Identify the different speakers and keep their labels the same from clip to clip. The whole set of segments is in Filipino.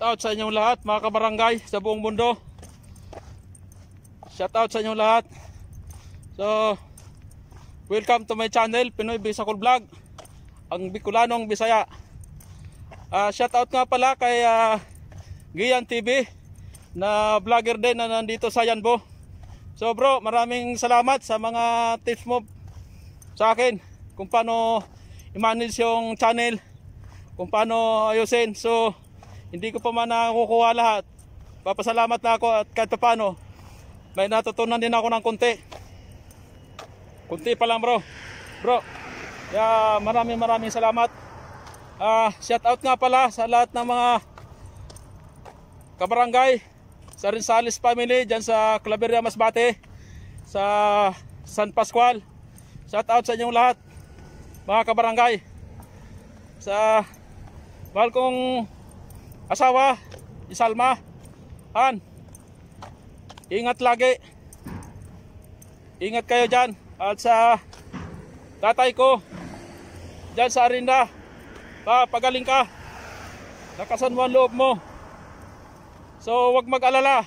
Speaker 1: Shoutout sa inyong lahat mga kabarangay sa buong mundo. Shoutout sa inyong lahat. So, welcome to my channel, Pinoy Bisakol Vlog. Ang Bicolanong Bisaya. Uh, ah, shoutout nga pala kay uh, Gian TV na vlogger din na nandito sa Yanbo. So bro, maraming salamat sa mga tips mo sa akin kung paano i-manage yung channel, kung paano ayusin. So, hindi ko pa man nakukuha lahat. Papasalamat na ako at kahit paano may natutunan din ako ng konti. Konti pa lang bro. Bro, yeah, maraming maraming salamat. Uh, ah, shout out nga pala sa lahat ng mga kabarangay sa Rinsales family dyan sa Claveria Masbate sa San Pascual shout out sa inyong lahat mga kabarangay sa mahal kong asawa isalma Han. ingat lagi ingat kayo dyan at sa tatay ko dyan sa arinda pa, pagaling ka lakasan mo ang loob mo so wag mag alala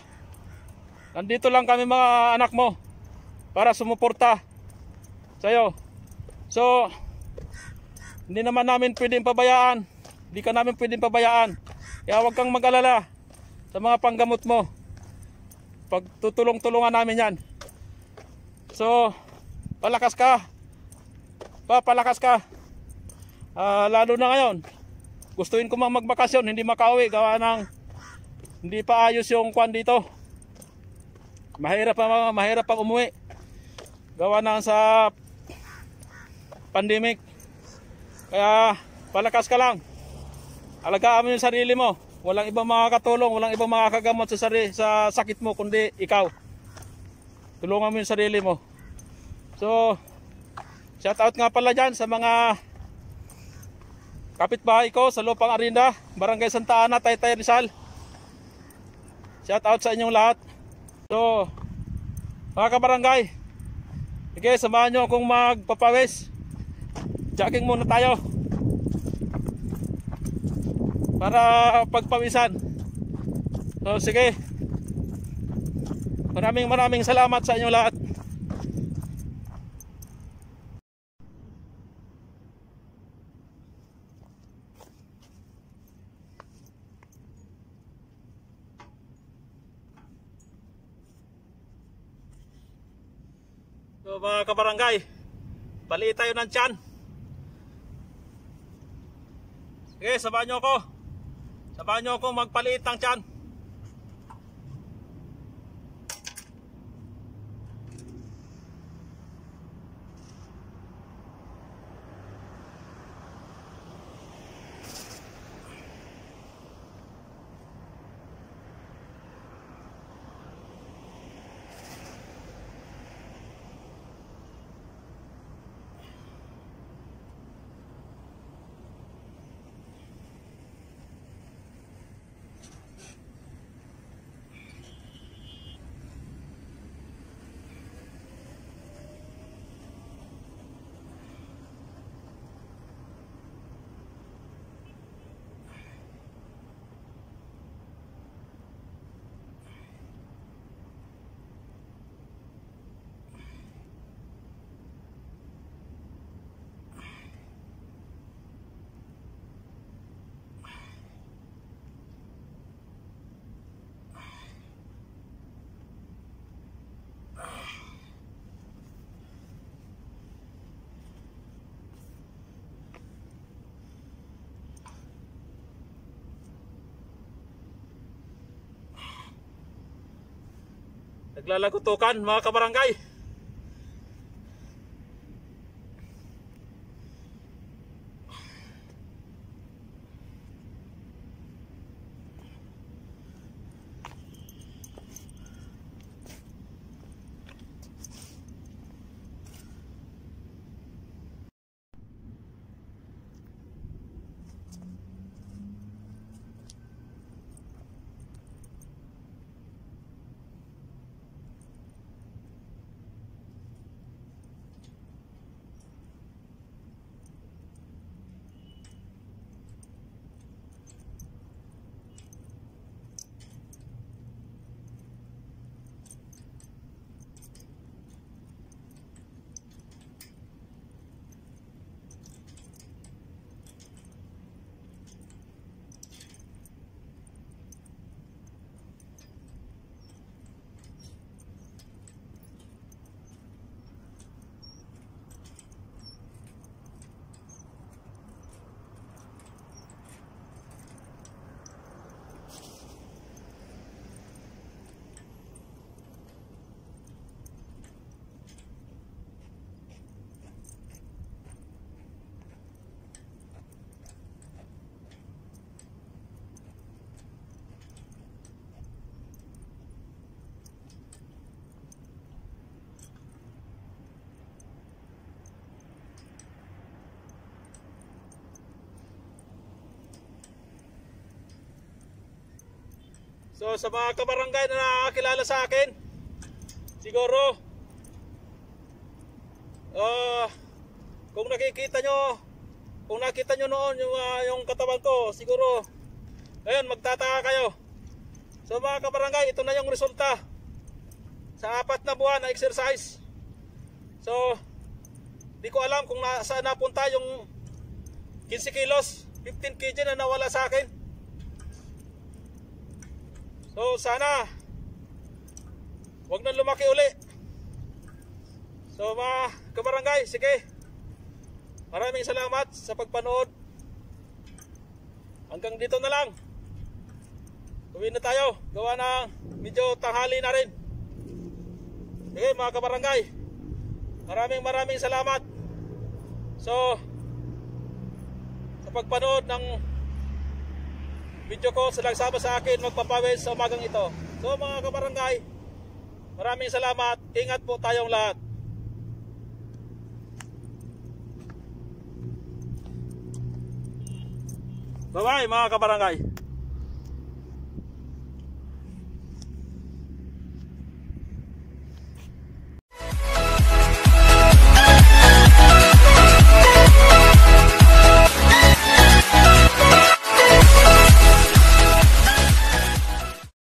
Speaker 1: nandito lang kami mga anak mo para sumuporta sa'yo so hindi naman namin pwedeng pabayaan hindi ka namin pwedeng pabayaan kaya huwag kang mag-alala sa mga panggamot mo. Pagtutulong-tulungan namin yan. So, palakas ka. Pa, palakas ka. Uh, lalo na ngayon. Gustuin ko mang magbakasyon, hindi makauwi. Gawa ng hindi pa ayos yung kwan dito. Mahirap pa mahirap pang umuwi. Gawa na sa pandemic. Kaya palakas ka lang. Alagaan mo yung sarili mo. Walang ibang makakatulong, walang ibang makakagamot sa, sarili, sa sakit mo kundi ikaw. Tulungan mo yung sarili mo. So, shout out nga pala dyan sa mga kapitbahay ko sa Lupang Arinda, Barangay Santa Ana, Taytay Rizal. Shout out sa inyong lahat. So, mga kabarangay, okay, samahan nyo akong magpapawis. Jogging muna tayo para pagpawisan so sige maraming maraming salamat sa inyo lahat So mga kabarangay, bali tayo ng tiyan. Sige, sabahan nyo ako. Sabahan nyo akong magpaliit ng tiyan. Naglalagutukan mga kabarangay. So sa mga kabarangay na nakakilala sa akin, siguro uh, kung nakikita nyo, kung nakita nyo noon yung, uh, yung katawan ko, siguro ayun, magtataka kayo. So mga kabarangay, ito na yung resulta sa apat na buwan na exercise. So, di ko alam kung na, saan napunta yung 15 kilos, 15 kg na nawala sa akin. So sana wag na lumaki uli. So mga kabarangay, sige. Maraming salamat sa pagpanood. Hanggang dito na lang. Uwi na tayo. Gawa na medyo tanghali na rin. Sige mga kabarangay. Maraming maraming salamat. So, sa pagpanood ng video ko sa nagsama sa akin magpapawis sa umagang ito. So mga kabarangay, maraming salamat. Ingat po tayong lahat. Bye-bye mga kabarangay.